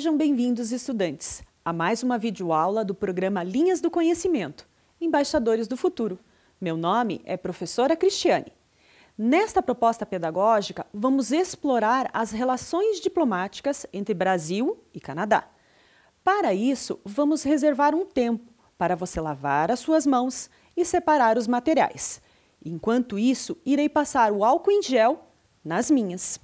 Sejam bem-vindos, estudantes, a mais uma videoaula do programa Linhas do Conhecimento, Embaixadores do Futuro. Meu nome é professora Cristiane. Nesta proposta pedagógica, vamos explorar as relações diplomáticas entre Brasil e Canadá. Para isso, vamos reservar um tempo para você lavar as suas mãos e separar os materiais. Enquanto isso, irei passar o álcool em gel nas minhas.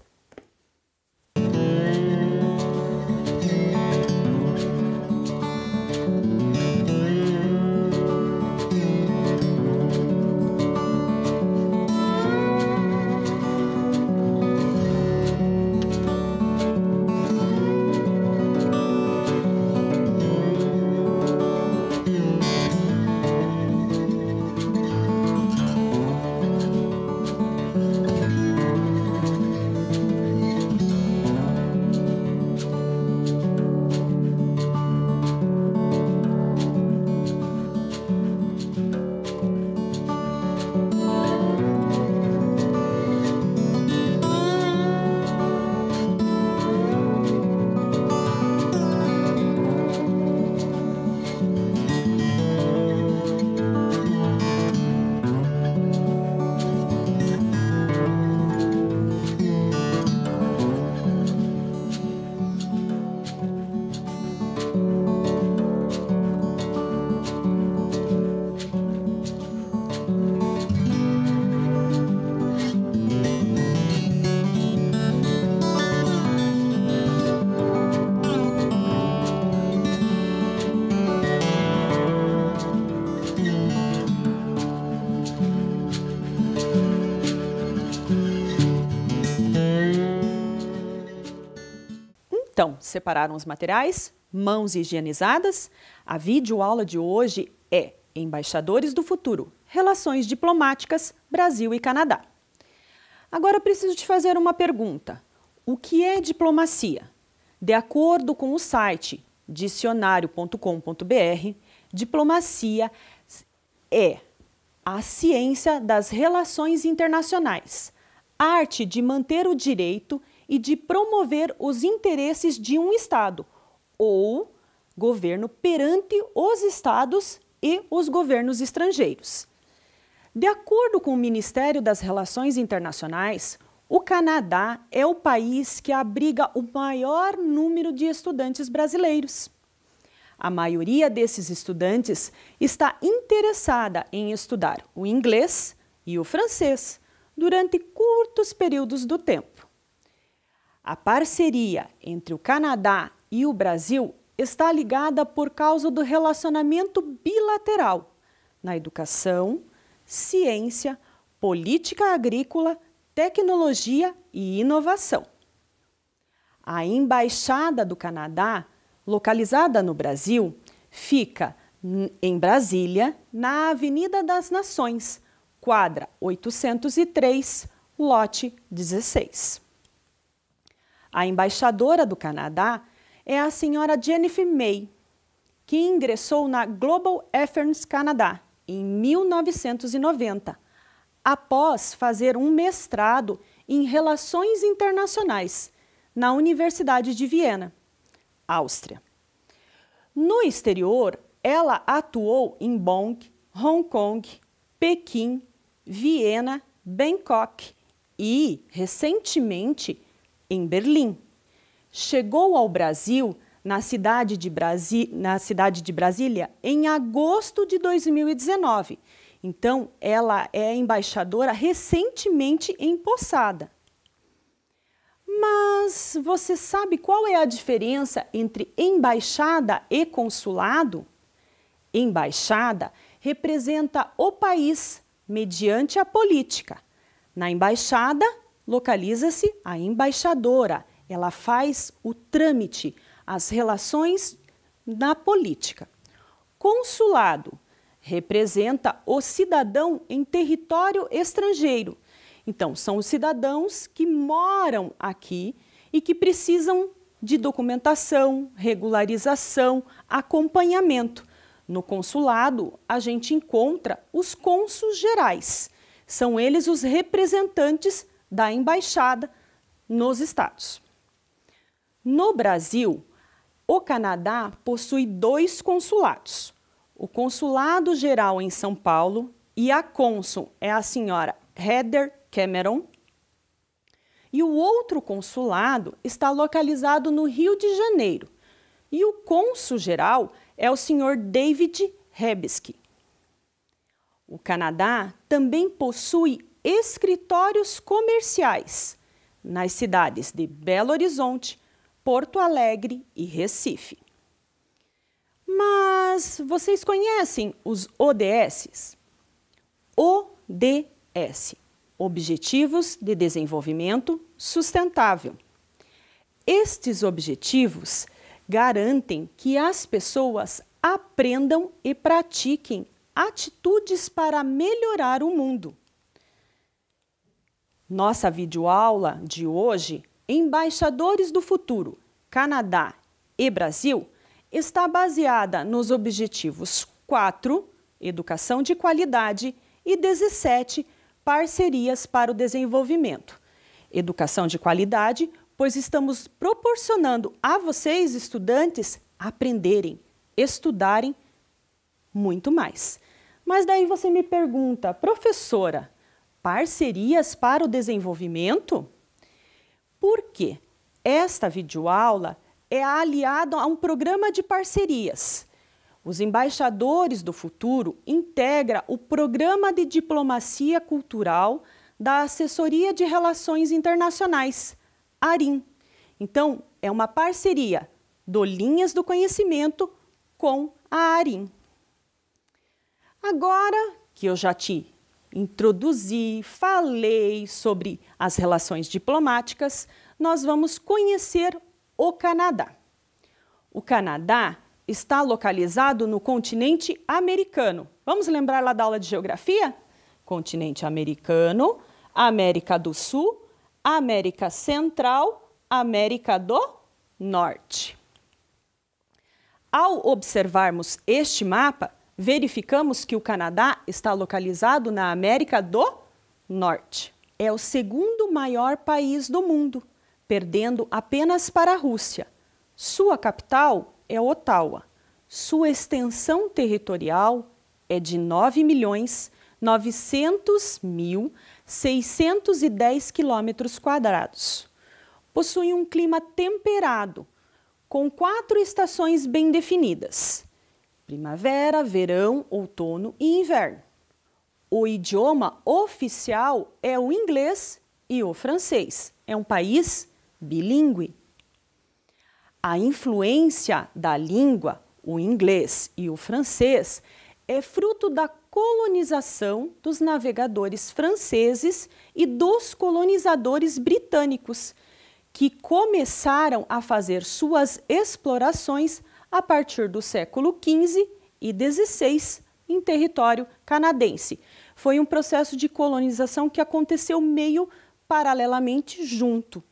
separaram os materiais, mãos higienizadas. A videoaula de hoje é Embaixadores do Futuro, Relações Diplomáticas Brasil e Canadá. Agora preciso te fazer uma pergunta. O que é diplomacia? De acordo com o site dicionário.com.br, diplomacia é a ciência das relações internacionais, arte de manter o direito e de promover os interesses de um Estado ou governo perante os Estados e os governos estrangeiros. De acordo com o Ministério das Relações Internacionais, o Canadá é o país que abriga o maior número de estudantes brasileiros. A maioria desses estudantes está interessada em estudar o inglês e o francês durante curtos períodos do tempo. A parceria entre o Canadá e o Brasil está ligada por causa do relacionamento bilateral na educação, ciência, política agrícola, tecnologia e inovação. A Embaixada do Canadá, localizada no Brasil, fica em Brasília, na Avenida das Nações, quadra 803, lote 16. A embaixadora do Canadá é a senhora Jennifer May, que ingressou na Global Affairs Canadá em 1990, após fazer um mestrado em Relações Internacionais na Universidade de Viena, Áustria. No exterior, ela atuou em Bonn, Hong Kong, Pequim, Viena, Bangkok e, recentemente, em Berlim. Chegou ao Brasil na cidade de, Brasi na cidade de Brasília em agosto de 2019. Então, ela é embaixadora recentemente empossada. Mas você sabe qual é a diferença entre embaixada e consulado? Embaixada representa o país mediante a política. Na embaixada, localiza-se a embaixadora. Ela faz o trâmite, as relações na política. Consulado representa o cidadão em território estrangeiro. Então, são os cidadãos que moram aqui e que precisam de documentação, regularização, acompanhamento. No consulado, a gente encontra os cônsuls gerais. São eles os representantes da embaixada nos estados. No Brasil, o Canadá possui dois consulados: o Consulado Geral em São Paulo e a cônsul é a senhora Heather Cameron. E o outro consulado está localizado no Rio de Janeiro. E o cônsul geral é o senhor David Rebsky. O Canadá também possui escritórios comerciais nas cidades de Belo Horizonte, Porto Alegre e Recife. Mas vocês conhecem os ODSs? ODS Objetivos de Desenvolvimento Sustentável. Estes objetivos garantem que as pessoas aprendam e pratiquem atitudes para melhorar o mundo. Nossa videoaula de hoje, Embaixadores do Futuro, Canadá e Brasil, está baseada nos objetivos 4, Educação de Qualidade, e 17, Parcerias para o Desenvolvimento. Educação de qualidade, pois estamos proporcionando a vocês, estudantes, aprenderem, estudarem muito mais. Mas daí você me pergunta, professora, parcerias para o desenvolvimento? Porque esta videoaula é aliada a um programa de parcerias. Os Embaixadores do Futuro integra o Programa de Diplomacia Cultural da Assessoria de Relações Internacionais, ARIM. Então, é uma parceria do Linhas do Conhecimento com a ARIM. Agora que eu já te introduzi, falei sobre as relações diplomáticas, nós vamos conhecer o Canadá. O Canadá está localizado no continente americano. Vamos lembrar lá da aula de geografia? Continente americano, América do Sul, América Central, América do Norte. Ao observarmos este mapa, verificamos que o Canadá está localizado na América do Norte. É o segundo maior país do mundo, perdendo apenas para a Rússia. Sua capital é Ottawa. Sua extensão territorial é de 9 milhões 900 mil 610 quilômetros quadrados. Possui um clima temperado, com quatro estações bem definidas: primavera, verão, outono e inverno. O idioma oficial é o inglês e o francês. É um país bilíngue. A influência da língua, o inglês e o francês, é fruto da colonização dos navegadores franceses e dos colonizadores britânicos, que começaram a fazer suas explorações a partir do século XV e XVI em território canadense. Foi um processo de colonização que aconteceu meio paralelamente junto.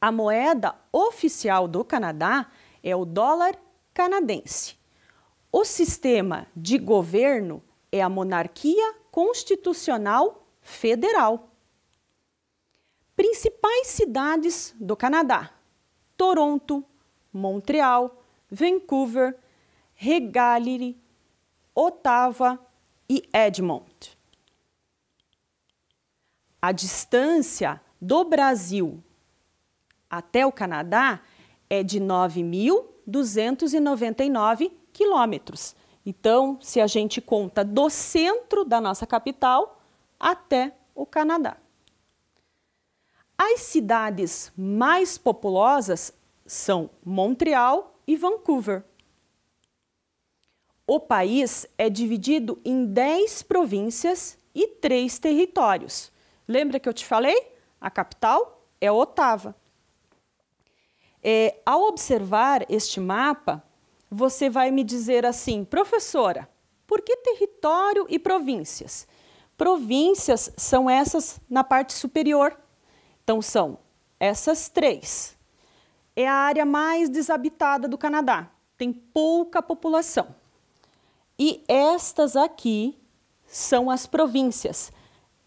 A moeda oficial do Canadá é o dólar canadense. O sistema de governo é a monarquia constitucional federal. Principais cidades do Canadá: Toronto, Montreal, Vancouver, Regaleri, Ottawa e Edmont. A distância do Brasil até o Canadá é de 9.299 quilômetros. Então, se a gente conta do centro da nossa capital até o Canadá. As cidades mais populosas são Montreal e Vancouver. O país é dividido em 10 províncias e 3 territórios. Lembra que eu te falei? A capital é Ottawa. É, ao observar este mapa, você vai me dizer assim, professora, por que território e províncias? Províncias são essas na parte superior. Então, são essas três é a área mais desabitada do Canadá, tem pouca população. E estas aqui são as províncias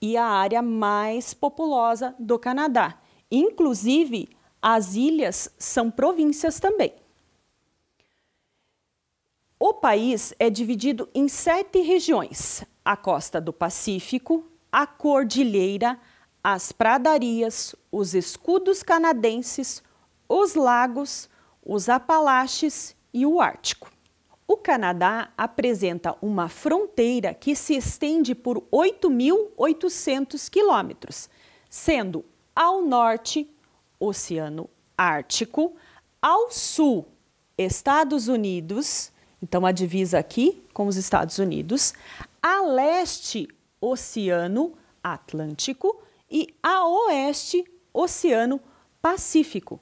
e a área mais populosa do Canadá. Inclusive, as ilhas são províncias também. O país é dividido em sete regiões: a costa do Pacífico, a Cordilheira, as pradarias, os escudos canadenses, os lagos, os Apalaches e o Ártico. O Canadá apresenta uma fronteira que se estende por 8.800 quilômetros, sendo ao norte, Oceano Ártico, ao sul, Estados Unidos, então a divisa aqui com os Estados Unidos, a leste, Oceano Atlântico e a oeste, Oceano Pacífico.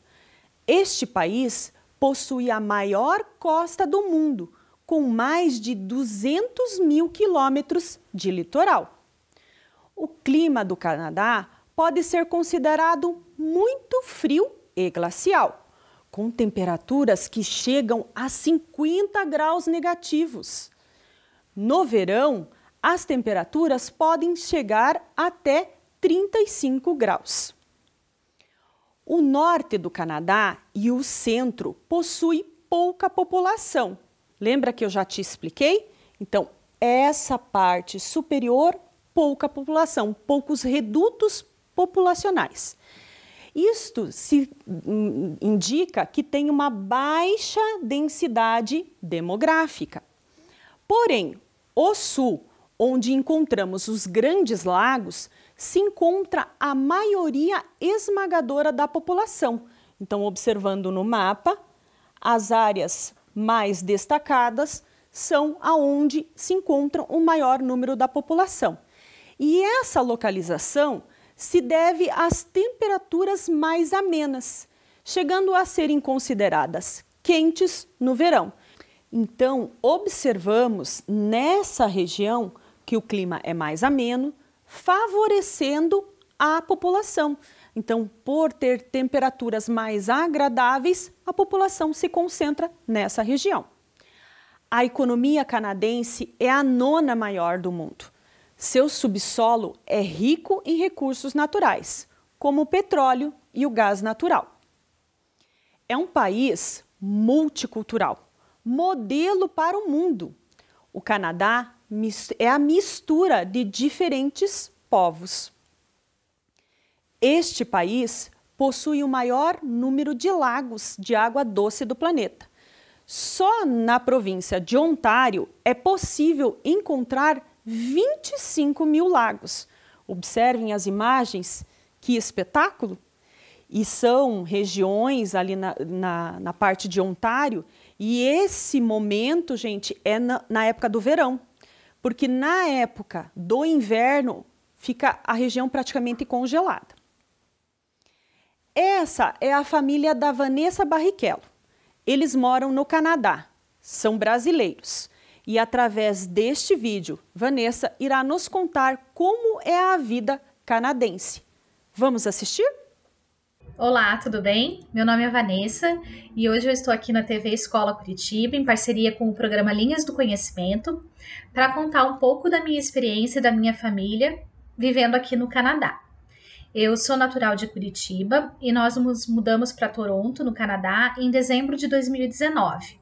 Este país possui a maior costa do mundo, com mais de 200 mil quilômetros de litoral. O clima do Canadá pode ser considerado muito frio e glacial, com temperaturas que chegam a 50 graus negativos. No verão, as temperaturas podem chegar até 35 graus. O norte do Canadá e o centro possuem pouca população. Lembra que eu já te expliquei? Então, essa parte superior, pouca população, poucos redutos populacionais. Isto se hum, indica que tem uma baixa densidade demográfica. Porém, o sul, onde encontramos os grandes lagos, se encontra a maioria esmagadora da população. Então, observando no mapa, as áreas mais destacadas são aonde se encontra o maior número da população. E essa localização se deve às temperaturas mais amenas, chegando a serem consideradas quentes no verão. Então, observamos nessa região que o clima é mais ameno, favorecendo a população. Então, por ter temperaturas mais agradáveis, a população se concentra nessa região. A economia canadense é a nona maior do mundo. Seu subsolo é rico em recursos naturais, como o petróleo e o gás natural. É um país multicultural, modelo para o mundo. O Canadá é a mistura de diferentes povos. Este país possui o maior número de lagos de água doce do planeta. Só na província de Ontário é possível encontrar 25 mil lagos. Observem as imagens, que espetáculo! E são regiões ali na, na, na parte de Ontário, e esse momento, gente, é na, na época do verão. Porque na época do inverno fica a região praticamente congelada. Essa é a família da Vanessa Barrichello. Eles moram no Canadá, são brasileiros. E através deste vídeo, Vanessa irá nos contar como é a vida canadense. Vamos assistir? Olá, tudo bem? Meu nome é Vanessa e hoje eu estou aqui na TV Escola Curitiba, em parceria com o programa Linhas do Conhecimento, para contar um pouco da minha experiência e da minha família vivendo aqui no Canadá. Eu sou natural de Curitiba e nós nos mudamos para Toronto, no Canadá, em dezembro de 2019.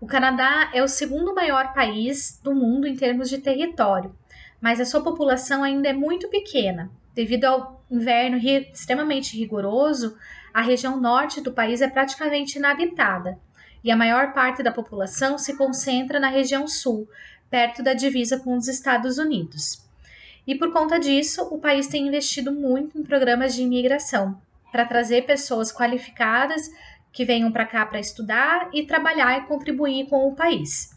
O Canadá é o segundo maior país do mundo em termos de território, mas a sua população ainda é muito pequena, Devido ao inverno ri extremamente rigoroso, a região norte do país é praticamente inabitada e a maior parte da população se concentra na região sul, perto da divisa com os Estados Unidos. E por conta disso, o país tem investido muito em programas de imigração para trazer pessoas qualificadas que venham para cá para estudar e trabalhar e contribuir com o país.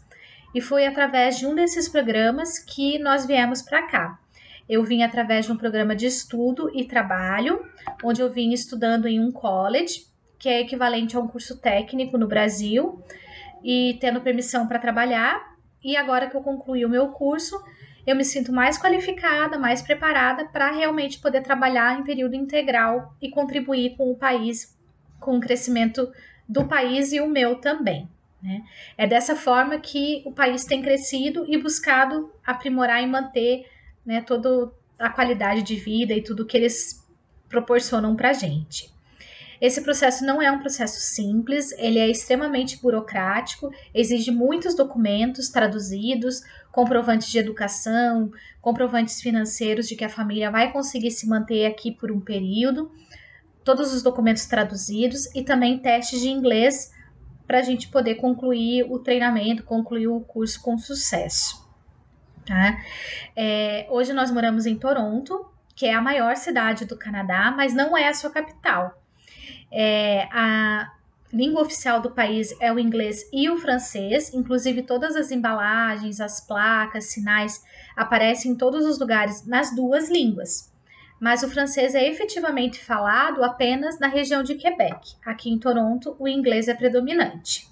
E foi através de um desses programas que nós viemos para cá. Eu vim através de um programa de estudo e trabalho, onde eu vim estudando em um college, que é equivalente a um curso técnico no Brasil, e tendo permissão para trabalhar. E agora que eu concluí o meu curso, eu me sinto mais qualificada, mais preparada para realmente poder trabalhar em período integral e contribuir com o país, com o crescimento do país e o meu também. Né? É dessa forma que o país tem crescido e buscado aprimorar e manter né, toda a qualidade de vida e tudo que eles proporcionam para a gente. Esse processo não é um processo simples, ele é extremamente burocrático, exige muitos documentos traduzidos, comprovantes de educação, comprovantes financeiros de que a família vai conseguir se manter aqui por um período, todos os documentos traduzidos e também testes de inglês para a gente poder concluir o treinamento, concluir o curso com sucesso. Tá? É, hoje nós moramos em Toronto, que é a maior cidade do Canadá, mas não é a sua capital. É, a língua oficial do país é o inglês e o francês, inclusive todas as embalagens, as placas, sinais aparecem em todos os lugares nas duas línguas. Mas o francês é efetivamente falado apenas na região de Quebec. Aqui em Toronto, o inglês é predominante.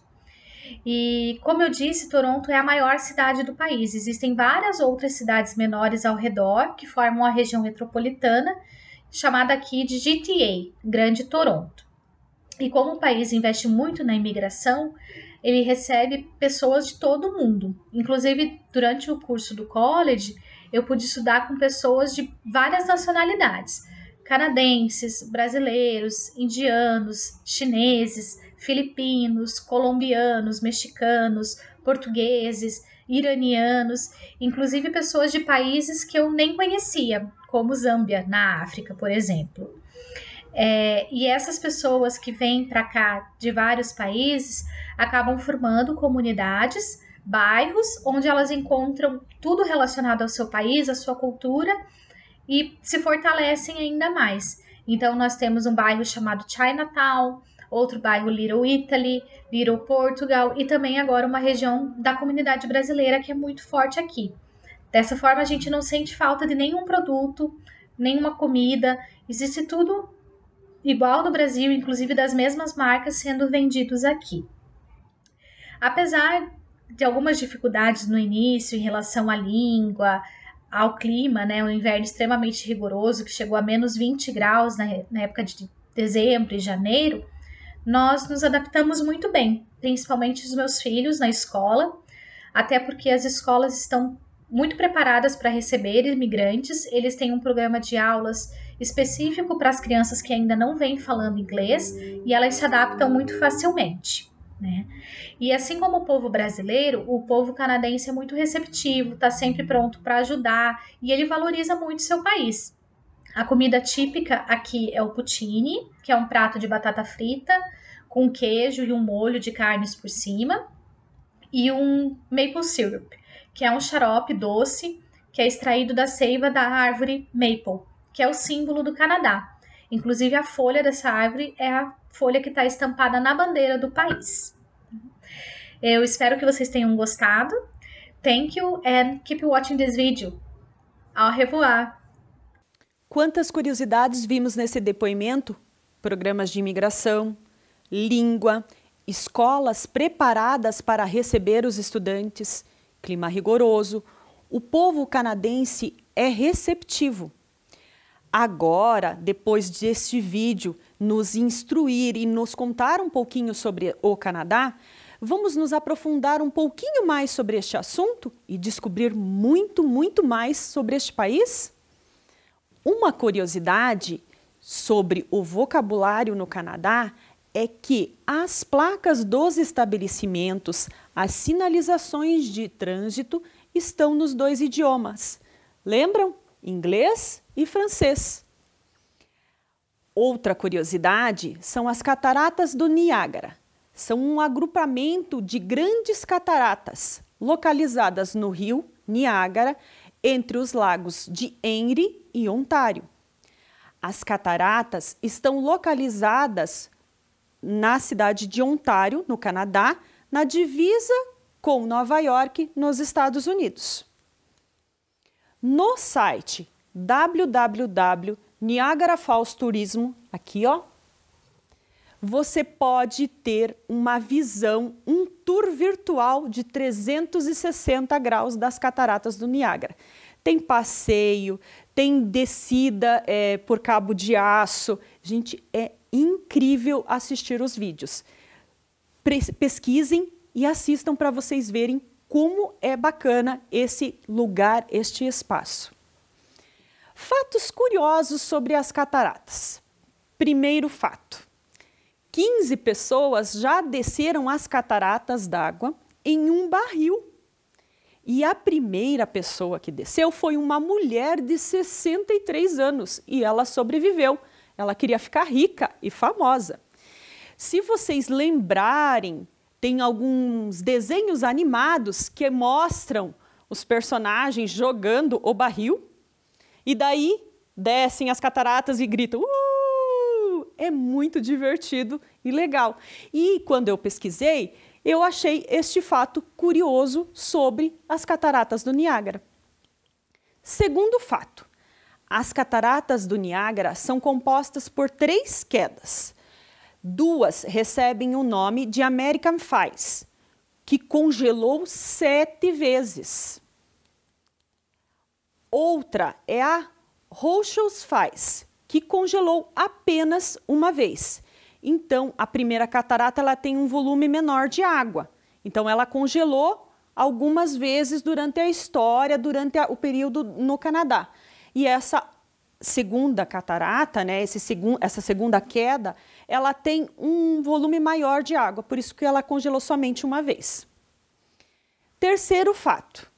E como eu disse, Toronto é a maior cidade do país. Existem várias outras cidades menores ao redor que formam a região metropolitana, chamada aqui de GTA, Grande Toronto. E como o país investe muito na imigração, ele recebe pessoas de todo o mundo. Inclusive, durante o curso do college, eu pude estudar com pessoas de várias nacionalidades: canadenses, brasileiros, indianos, chineses, filipinos, colombianos, mexicanos, portugueses, iranianos, inclusive pessoas de países que eu nem conhecia, como Zâmbia, na África, por exemplo. É, e essas pessoas que vêm para cá de vários países acabam formando comunidades, bairros, onde elas encontram tudo relacionado ao seu país, à sua cultura e se fortalecem ainda mais. Então, nós temos um bairro chamado Chinatown, outro bairro Little Italy, Little Portugal e também agora uma região da comunidade brasileira que é muito forte aqui. Dessa forma, a gente não sente falta de nenhum produto, nenhuma comida, existe tudo igual no Brasil, inclusive das mesmas marcas sendo vendidos aqui. Apesar de algumas dificuldades no início em relação à língua, ao clima, né, um inverno extremamente rigoroso que chegou a menos 20 graus na, na época de dezembro e janeiro, nós nos adaptamos muito bem, principalmente os meus filhos na escola, até porque as escolas estão muito preparadas para receber imigrantes, eles têm um programa de aulas específico para as crianças que ainda não vêm falando inglês e elas se adaptam muito facilmente. Né? E assim como o povo brasileiro, o povo canadense é muito receptivo, está sempre pronto para ajudar e ele valoriza muito seu país. A comida típica aqui é o poutine, que é um prato de batata frita com queijo e um molho de carnes por cima, e um maple syrup, que é um xarope doce que é extraído da seiva da árvore maple, que é o símbolo do Canadá. Inclusive, a folha dessa árvore é a folha que está estampada na bandeira do país. Eu espero que vocês tenham gostado. Thank you and keep watching this video. Au revoir! Quantas curiosidades vimos nesse depoimento? Programas de imigração, língua, escolas preparadas para receber os estudantes, clima rigoroso. O povo canadense é receptivo. Agora, depois deste vídeo nos instruir e nos contar um pouquinho sobre o Canadá, vamos nos aprofundar um pouquinho mais sobre este assunto e descobrir muito, muito mais sobre este país? Uma curiosidade sobre o vocabulário no Canadá é que as placas dos estabelecimentos, as sinalizações de trânsito, estão nos dois idiomas. Lembram? Inglês e francês. Outra curiosidade são as cataratas do Niágara. São um agrupamento de grandes cataratas localizadas no rio Niágara entre os lagos de Henry e Ontário. As cataratas estão localizadas na cidade de Ontário, no Canadá, na divisa com Nova York, nos Estados Unidos. No site www.niagarafallsturismo, aqui ó, você pode ter uma visão, um tour virtual de 360 graus das Cataratas do Niágara. Tem passeio, tem descida é, por cabo de aço. Gente, é incrível assistir os vídeos. Pesquisem e assistam para vocês verem como é bacana esse lugar, este espaço. Fatos curiosos sobre as cataratas. Primeiro fato: 15 pessoas já desceram as cataratas d'água em um barril. E a primeira pessoa que desceu foi uma mulher de 63 anos e ela sobreviveu. Ela queria ficar rica e famosa. Se vocês lembrarem, tem alguns desenhos animados que mostram os personagens jogando o barril e daí descem as cataratas e gritam: uh! é muito divertido e legal. E quando eu pesquisei, eu achei este fato curioso sobre as cataratas do Niágara. Segundo fato, as cataratas do Niágara são compostas por três quedas. Duas recebem o nome de American Falls, que congelou sete vezes. Outra é a Rochels Falls, que congelou apenas uma vez. Então, a primeira catarata ela tem um volume menor de água. Então, ela congelou algumas vezes durante a história, durante a, o período no Canadá. E essa segunda catarata, né, esse segun, essa segunda queda, ela tem um volume maior de água, por isso que ela congelou somente uma vez. Terceiro fato.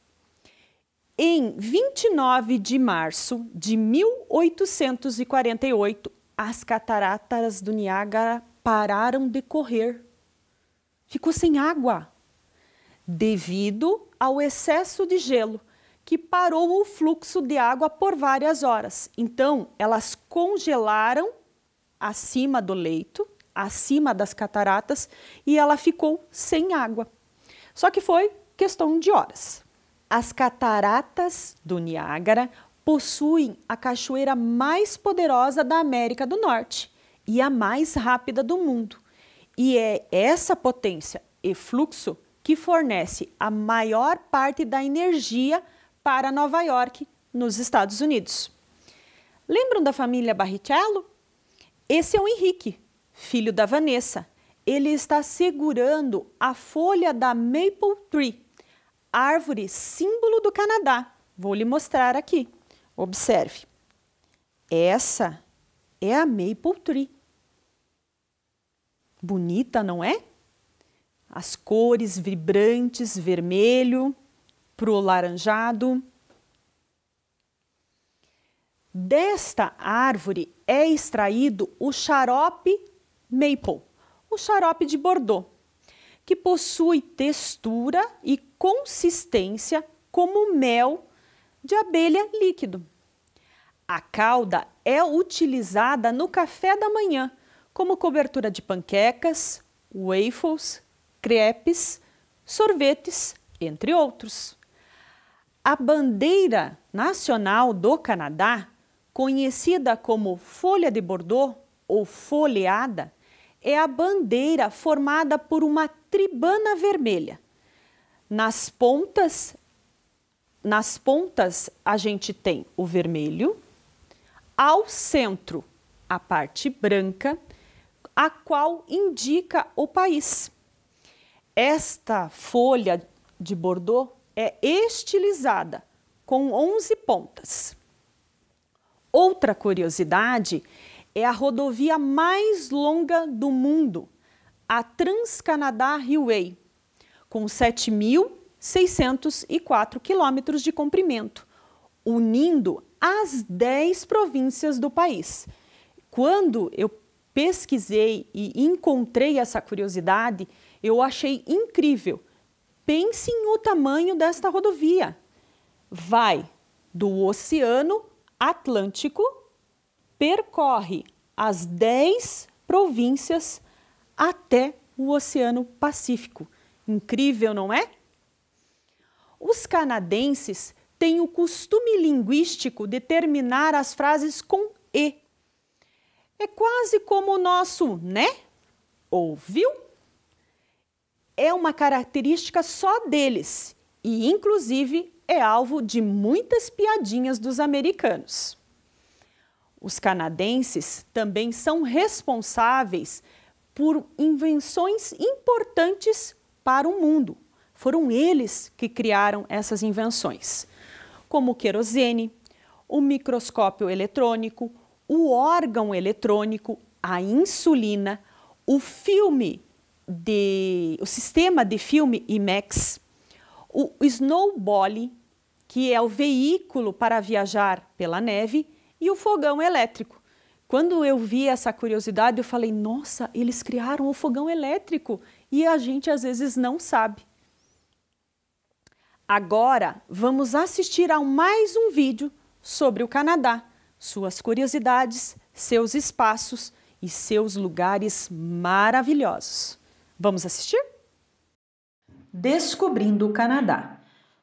Em 29 de março de 1848, as cataratas do Niágara pararam de correr. Ficou sem água, devido ao excesso de gelo, que parou o fluxo de água por várias horas. Então, elas congelaram acima do leito, acima das cataratas, e ela ficou sem água. Só que foi questão de horas. As cataratas do Niágara possuem a cachoeira mais poderosa da América do Norte e a mais rápida do mundo. E é essa potência e fluxo que fornece a maior parte da energia para Nova York, nos Estados Unidos. Lembram da família Barrichello? Esse é o Henrique, filho da Vanessa. Ele está segurando a folha da Maple Tree, árvore símbolo do Canadá. Vou lhe mostrar aqui. Observe. Essa é a Maple Tree. Bonita, não é? As cores vibrantes, vermelho pro laranjado. Desta árvore é extraído o xarope maple, o xarope de Bordeaux que possui textura e consistência como mel de abelha líquido. A calda é utilizada no café da manhã como cobertura de panquecas, waffles, crepes, sorvetes, entre outros. A bandeira nacional do Canadá, conhecida como folha de Bordeaux ou folheada, é a bandeira formada por uma tribana vermelha. Nas pontas, nas pontas a gente tem o vermelho, ao centro a parte branca, a qual indica o país. Esta folha de Bordeaux é estilizada com 11 pontas. Outra curiosidade é a rodovia mais longa do mundo, a Transcanadá Railway, com 7.604 quilômetros de comprimento, unindo as 10 províncias do país. Quando eu pesquisei e encontrei essa curiosidade, eu achei incrível. Pensem no tamanho desta rodovia. Vai do Oceano Atlântico, percorre as 10 províncias até o Oceano Pacífico. Incrível, não é? Os canadenses têm o costume linguístico de terminar as frases com E. É quase como o nosso né Ouviu? É uma característica só deles e, inclusive, é alvo de muitas piadinhas dos americanos. Os canadenses também são responsáveis por invenções importantes para o mundo. Foram eles que criaram essas invenções, como o querosene, o microscópio eletrônico, o órgão eletrônico, a insulina, o filme de o sistema de filme IMAX, o snowball, que é o veículo para viajar pela neve, e o fogão elétrico, quando eu vi essa curiosidade, eu falei: nossa, eles criaram um fogão elétrico e a gente às vezes não sabe. Agora vamos assistir a mais um vídeo sobre o Canadá, suas curiosidades, seus espaços e seus lugares maravilhosos. Vamos assistir? Descobrindo o Canadá.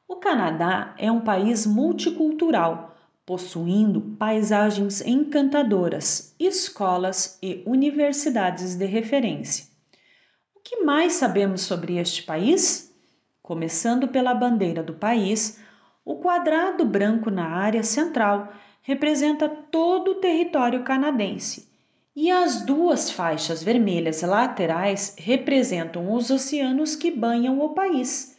O Canadá é um país multicultural possuindo paisagens encantadoras, escolas e universidades de referência. O que mais sabemos sobre este país? Começando pela bandeira do país, o quadrado branco na área central representa todo o território canadense. E as duas faixas vermelhas laterais representam os oceanos que banham o país: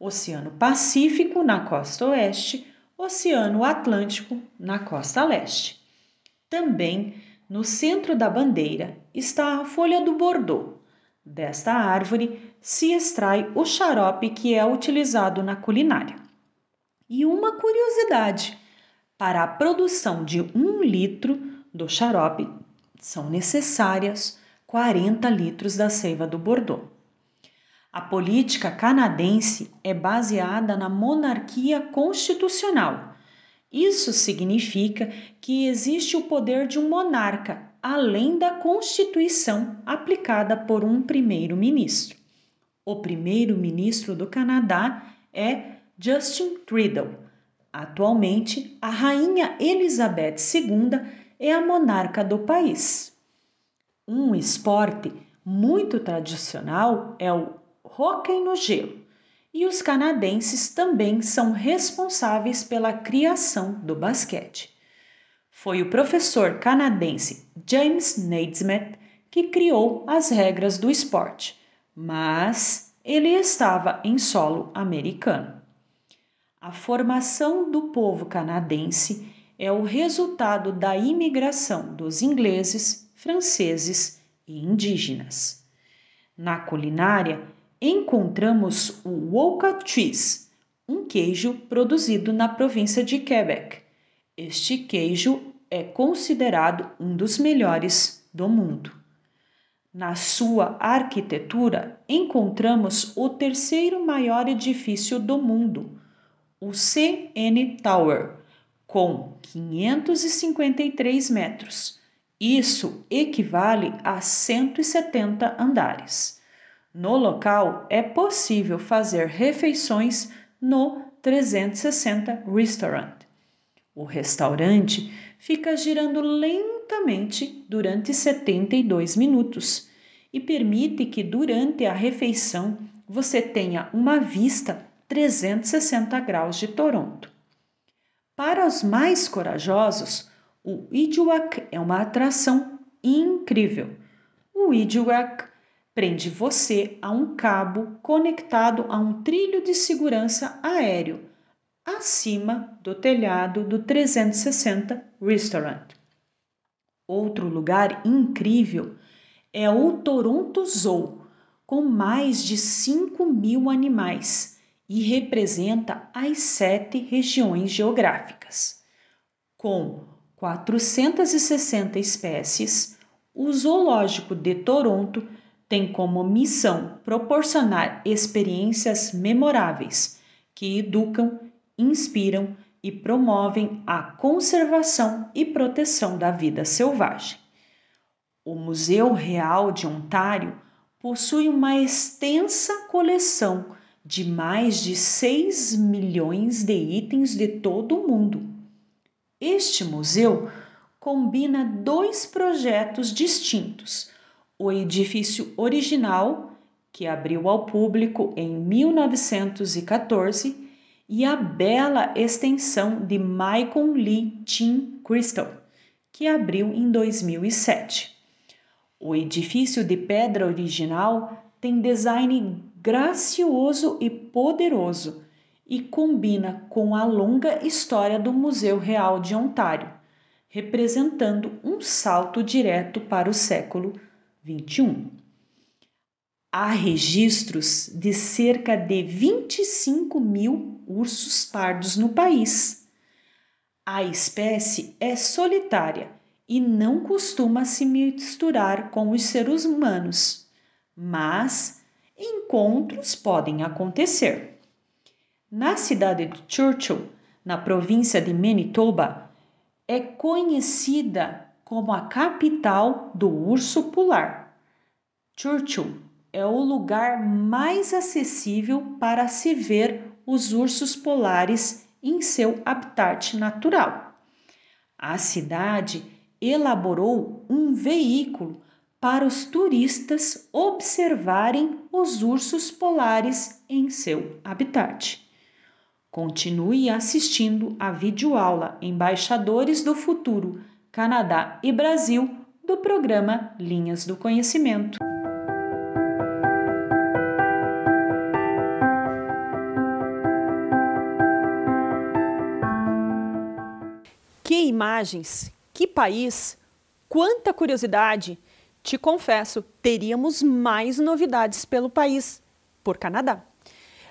Oceano Pacífico na costa oeste Oceano Atlântico, na costa leste. Também no centro da bandeira está a folha do Bordeaux. Desta árvore se extrai o xarope que é utilizado na culinária. E uma curiosidade: para a produção de um litro do xarope são necessárias 40 litros da seiva do Bordeaux. A política canadense é baseada na monarquia constitucional. Isso significa que existe o poder de um monarca, além da Constituição aplicada por um primeiro-ministro. O primeiro-ministro do Canadá é Justin Trudeau. Atualmente, a rainha Elizabeth II é a monarca do país. Um esporte muito tradicional é o hóquei no gelo, e os canadenses também são responsáveis pela criação do basquete. Foi o professor canadense James Naismith que criou as regras do esporte, mas ele estava em solo americano. A formação do povo canadense é o resultado da imigração dos ingleses, franceses e indígenas. Na culinária, encontramos o Woka Cheese, um queijo produzido na província de Quebec. Este queijo é considerado um dos melhores do mundo. Na sua arquitetura, encontramos o terceiro maior edifício do mundo, o CN Tower, com 553 metros. Isso equivale a 170 andares. No local, é possível fazer refeições no 360 Restaurant. O restaurante fica girando lentamente durante 72 minutos e permite que durante a refeição você tenha uma vista 360 graus de Toronto. Para os mais corajosos, o Idiwak é uma atração incrível. O Idiwak prende você a um cabo conectado a um trilho de segurança aéreo acima do telhado do 360 Restaurant. Outro lugar incrível é o Toronto Zoo, com mais de 5 mil animais e representa as sete regiões geográficas. Com 460 espécies, o Zoológico de Toronto tem como missão proporcionar experiências memoráveis que educam, inspiram e promovem a conservação e proteção da vida selvagem. O Museu Real de Ontário possui uma extensa coleção de mais de 6 milhões de itens de todo o mundo. Este museu combina dois projetos distintos o edifício original, que abriu ao público em 1914, e a bela extensão de Michael Lee Tin Crystal, que abriu em 2007. O edifício de pedra original tem design gracioso e poderoso e combina com a longa história do Museu Real de Ontário, representando um salto direto para o século 21, há registros de cerca de 25 mil ursos pardos no país. A espécie é solitária e não costuma se misturar com os seres humanos, mas encontros podem acontecer. Na cidade de Churchill, na província de Manitoba, é conhecida como a capital do urso polar. Churchill é o lugar mais acessível para se ver os ursos polares em seu habitat natural. A cidade elaborou um veículo para os turistas observarem os ursos polares em seu habitat. Continue assistindo a videoaula Embaixadores do Futuro, Canadá e Brasil do programa Linhas do Conhecimento. Que imagens, que país, quanta curiosidade! Te confesso, teríamos mais novidades pelo país, por Canadá.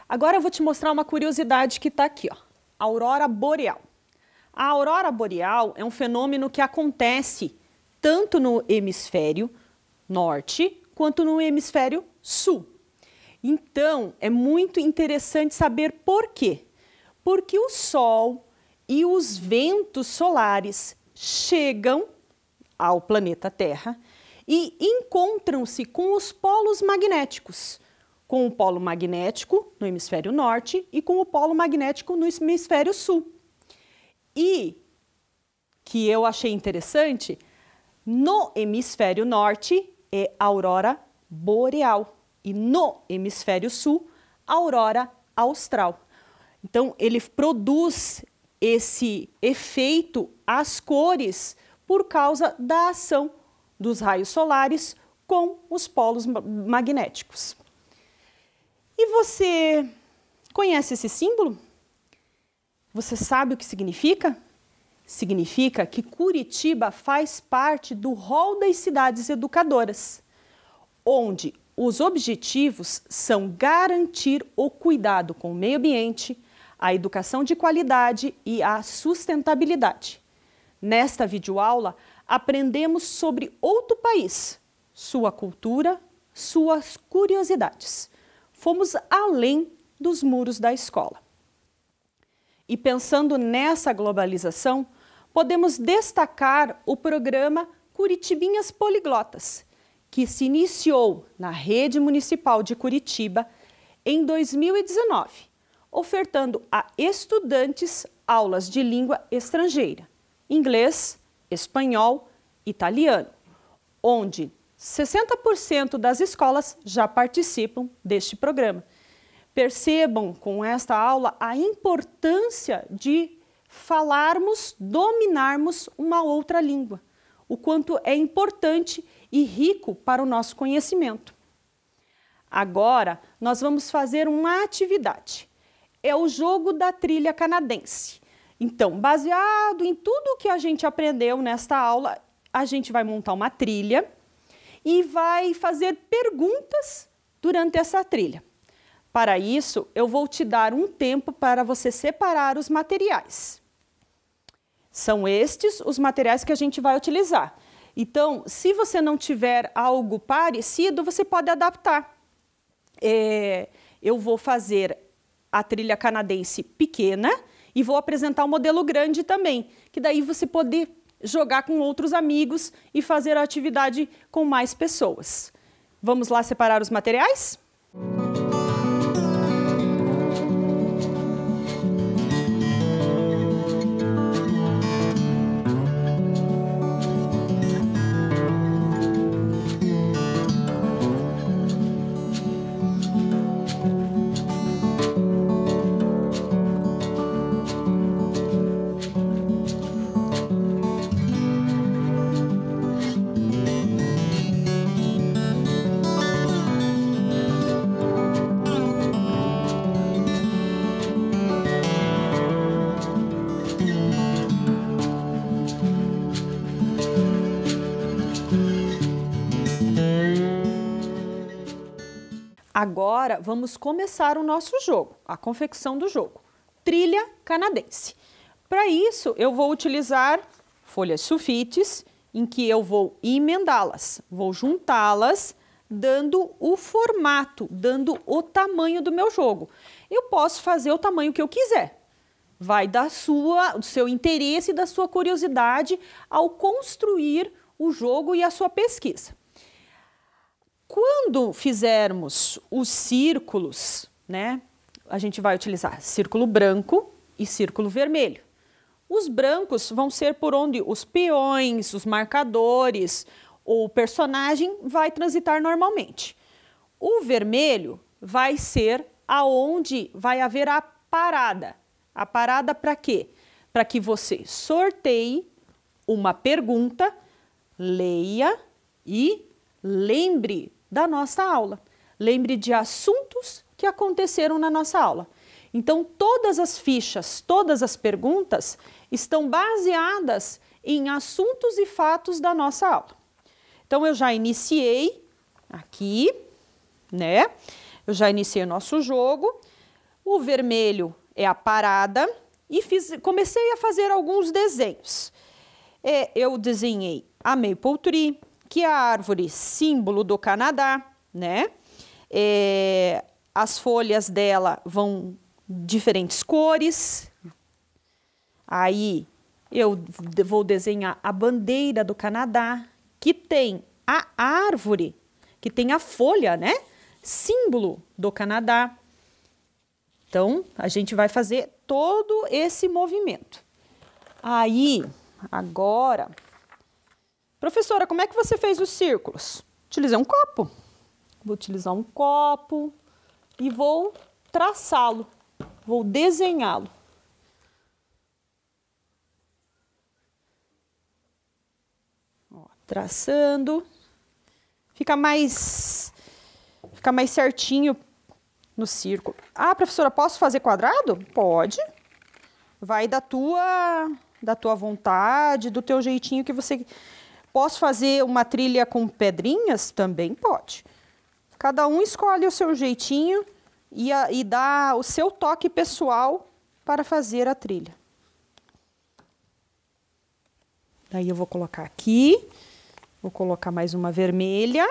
Agora eu vou te mostrar uma curiosidade que está aqui, ó. Aurora boreal. A aurora boreal é um fenômeno que acontece tanto no hemisfério norte quanto no hemisfério sul. Então, é muito interessante saber por quê. Porque o Sol e os ventos solares chegam ao planeta Terra e encontram-se com os polos magnéticos, com o polo magnético no hemisfério norte e com o polo magnético no hemisfério sul. E que eu achei interessante, no hemisfério norte é aurora boreal e no hemisfério sul aurora austral. Então ele produz esse efeito às cores por causa da ação dos raios solares com os polos magnéticos. E você conhece esse símbolo? Você sabe o que significa? Significa que Curitiba faz parte do rol das cidades educadoras, onde os objetivos são garantir o cuidado com o meio ambiente, a educação de qualidade e a sustentabilidade. Nesta videoaula, aprendemos sobre outro país, sua cultura, suas curiosidades. Fomos além dos muros da escola. E pensando nessa globalização, podemos destacar o programa Curitibinhas Poliglotas, que se iniciou na rede municipal de Curitiba em 2019 ofertando a estudantes aulas de língua estrangeira, inglês, espanhol, italiano, onde 60% das escolas já participam deste programa. Percebam com esta aula a importância de falarmos, dominarmos uma outra língua, o quanto é importante e rico para o nosso conhecimento. Agora, nós vamos fazer uma atividade é o jogo da trilha canadense. Então, baseado em tudo que a gente aprendeu nesta aula, a gente vai montar uma trilha e vai fazer perguntas durante essa trilha. Para isso, eu vou te dar um tempo para você separar os materiais. São estes os materiais que a gente vai utilizar. Então, se você não tiver algo parecido, você pode adaptar. É, eu vou fazer a trilha canadense pequena e vou apresentar o um modelo grande também, que daí você poder jogar com outros amigos e fazer a atividade com mais pessoas. Vamos lá separar os materiais? Música Agora vamos começar o nosso jogo, a confecção do jogo. Trilha canadense. Para isso, eu vou utilizar folhas sulfites, em que eu vou emendá-las, vou juntá-las, dando o formato, dando o tamanho do meu jogo. Eu posso fazer o tamanho que eu quiser. Vai da sua, do seu interesse e da sua curiosidade ao construir o jogo e a sua pesquisa. Quando fizermos os círculos, né, a gente vai utilizar círculo branco e círculo vermelho. Os brancos vão ser por onde os peões, os marcadores, o personagem vai transitar normalmente. O vermelho vai ser aonde vai haver a parada. A parada para quê? Para que você sorteie uma pergunta, leia e lembre da nossa aula. Lembre de assuntos que aconteceram na nossa aula. Então, todas as fichas, todas as perguntas estão baseadas em assuntos e fatos da nossa aula. Então, eu já iniciei aqui, né? Eu já iniciei o nosso jogo. O vermelho é a parada e fiz, comecei a fazer alguns desenhos. É, eu desenhei a Maple Tree, que a árvore símbolo do Canadá, né? É, as folhas dela vão diferentes cores. Aí eu vou desenhar a bandeira do Canadá, que tem a árvore, que tem a folha, né? Símbolo do Canadá. Então, a gente vai fazer todo esse movimento. Aí, agora, Professora, como é que você fez os círculos? Utilizei um copo. Vou utilizar um copo e vou traçá-lo, vou desenhá-lo. Traçando, fica mais, fica mais certinho no círculo. Ah, professora, posso fazer quadrado? Pode. Vai da tua, da tua vontade, do teu jeitinho que você Posso fazer uma trilha com pedrinhas? Também pode. Cada um escolhe o seu jeitinho e, a, e dá o seu toque pessoal para fazer a trilha. Daí eu vou colocar aqui, vou colocar mais uma vermelha.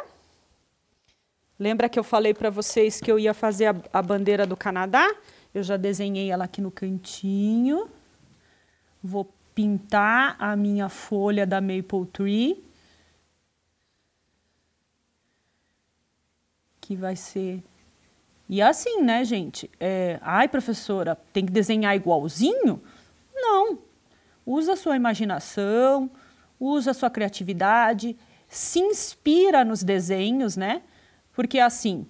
Lembra que eu falei para vocês que eu ia fazer a, a bandeira do Canadá? Eu já desenhei ela aqui no cantinho. Vou pintar a minha folha da Maple Tree, que vai ser. E assim, né, gente? É... Ai, professora, tem que desenhar igualzinho? Não. Usa a sua imaginação, usa a sua criatividade, se inspira nos desenhos, né? Porque assim,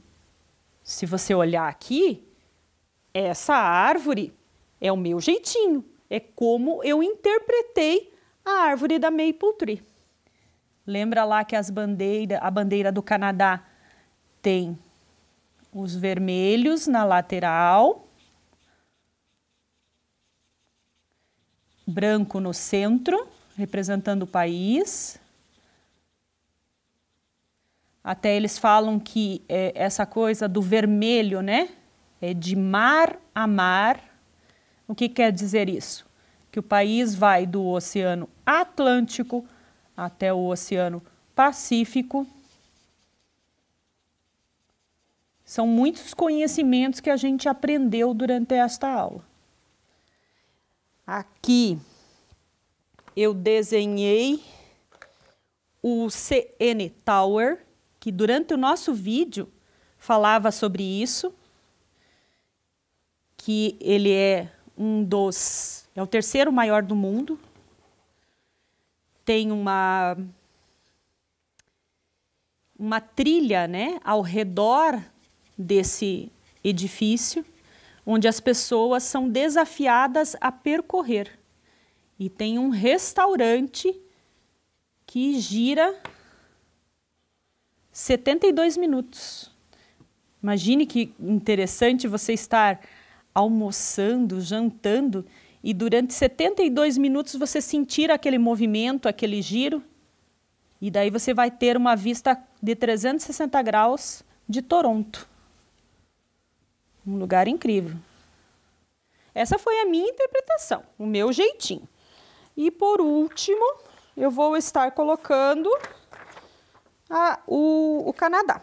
se você olhar aqui, essa árvore é o meu jeitinho é como eu interpretei a árvore da Maple Tree. Lembra lá que as bandeira, a bandeira do Canadá tem os vermelhos na lateral, branco no centro, representando o país. Até eles falam que é, essa coisa do vermelho, né? É de mar a mar o que quer dizer isso? Que o país vai do Oceano Atlântico até o Oceano Pacífico. São muitos conhecimentos que a gente aprendeu durante esta aula. Aqui eu desenhei o CN Tower, que durante o nosso vídeo falava sobre isso, que ele é um dos. É o terceiro maior do mundo. Tem uma. Uma trilha né, ao redor desse edifício, onde as pessoas são desafiadas a percorrer. E tem um restaurante que gira 72 minutos. Imagine que interessante você estar almoçando, jantando, e durante 72 minutos você sentir aquele movimento, aquele giro, e daí você vai ter uma vista de 360 graus de Toronto. Um lugar incrível. Essa foi a minha interpretação, o meu jeitinho. E por último, eu vou estar colocando a, o, o Canadá.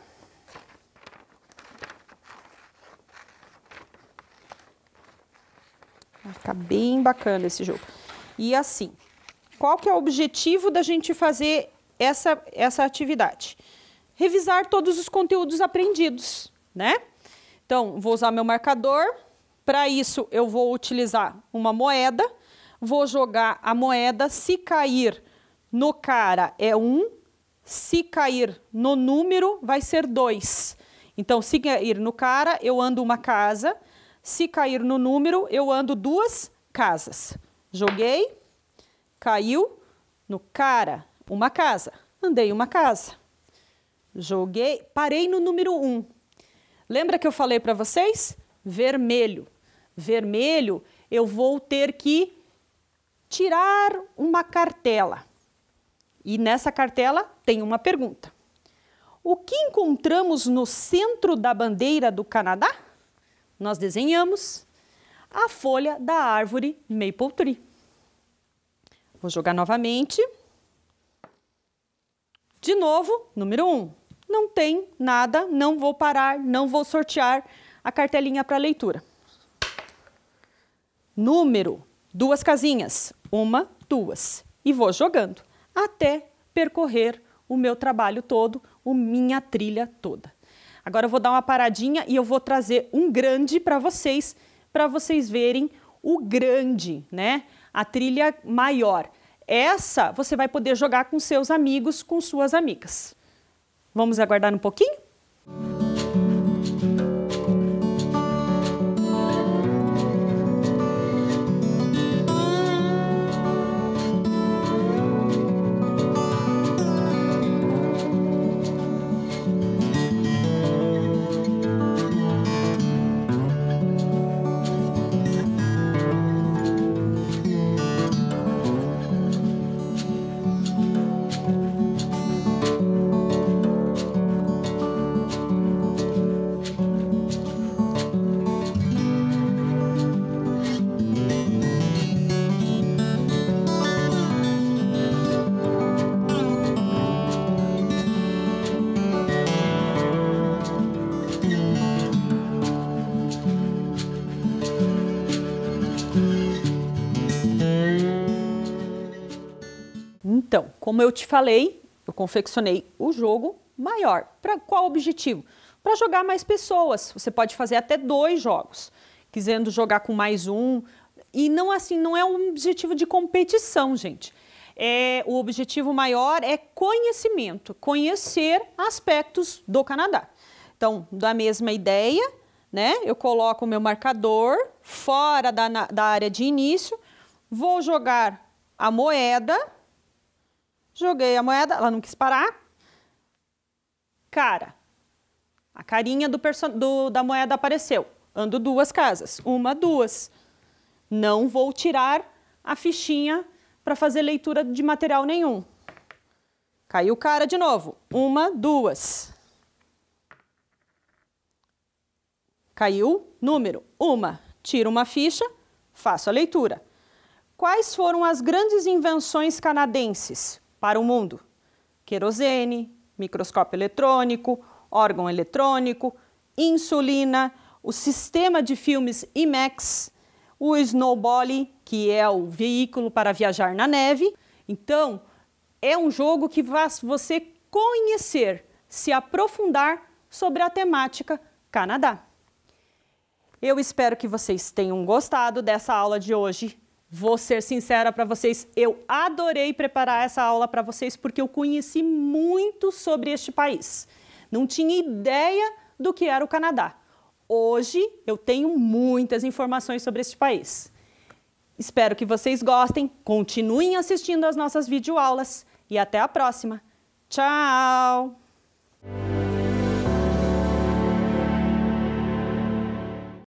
Vai ficar bem bacana esse jogo. E assim, qual que é o objetivo da gente fazer essa, essa atividade? Revisar todos os conteúdos aprendidos, né? Então, vou usar meu marcador. Para isso, eu vou utilizar uma moeda. Vou jogar a moeda. Se cair no cara, é Um. Se cair no número, vai ser dois. Então, se cair no cara, eu ando uma casa. Se cair no número, eu ando duas casas. Joguei, caiu no cara, uma casa. Andei uma casa. Joguei, parei no número um. Lembra que eu falei para vocês? Vermelho. Vermelho, eu vou ter que tirar uma cartela. E nessa cartela tem uma pergunta. O que encontramos no centro da bandeira do Canadá? nós desenhamos a folha da árvore maple tree. Vou jogar novamente. De novo, número 1. Um, não tem nada, não vou parar, não vou sortear a cartelinha para leitura. Número, duas casinhas, uma, duas. E vou jogando até percorrer o meu trabalho todo, a minha trilha toda. Agora eu vou dar uma paradinha e eu vou trazer um grande para vocês, para vocês verem o grande, né? A trilha maior. Essa você vai poder jogar com seus amigos, com suas amigas. Vamos aguardar um pouquinho? Como eu te falei, eu confeccionei o jogo maior. Para qual objetivo? Para jogar mais pessoas. Você pode fazer até dois jogos, quisendo jogar com mais um. E não assim, não é um objetivo de competição, gente. É, o objetivo maior é conhecimento, conhecer aspectos do Canadá. Então, da mesma ideia, né? Eu coloco o meu marcador fora da, na, da área de início, vou jogar a moeda Joguei a moeda, ela não quis parar. Cara. A carinha do, do da moeda apareceu. Ando duas casas. Uma, duas. Não vou tirar a fichinha para fazer leitura de material nenhum. Caiu o cara de novo. Uma, duas. Caiu número. Uma. Tiro uma ficha, faço a leitura. Quais foram as grandes invenções canadenses? para o mundo: querosene, microscópio eletrônico, órgão eletrônico, insulina, o sistema de filmes IMAX, o snowball, que é o veículo para viajar na neve. Então, é um jogo que faz você conhecer, se aprofundar sobre a temática Canadá. Eu espero que vocês tenham gostado dessa aula de hoje Vou ser sincera para vocês, eu adorei preparar essa aula para vocês porque eu conheci muito sobre este país. Não tinha ideia do que era o Canadá. Hoje eu tenho muitas informações sobre este país. Espero que vocês gostem, continuem assistindo às nossas videoaulas e até a próxima. Tchau!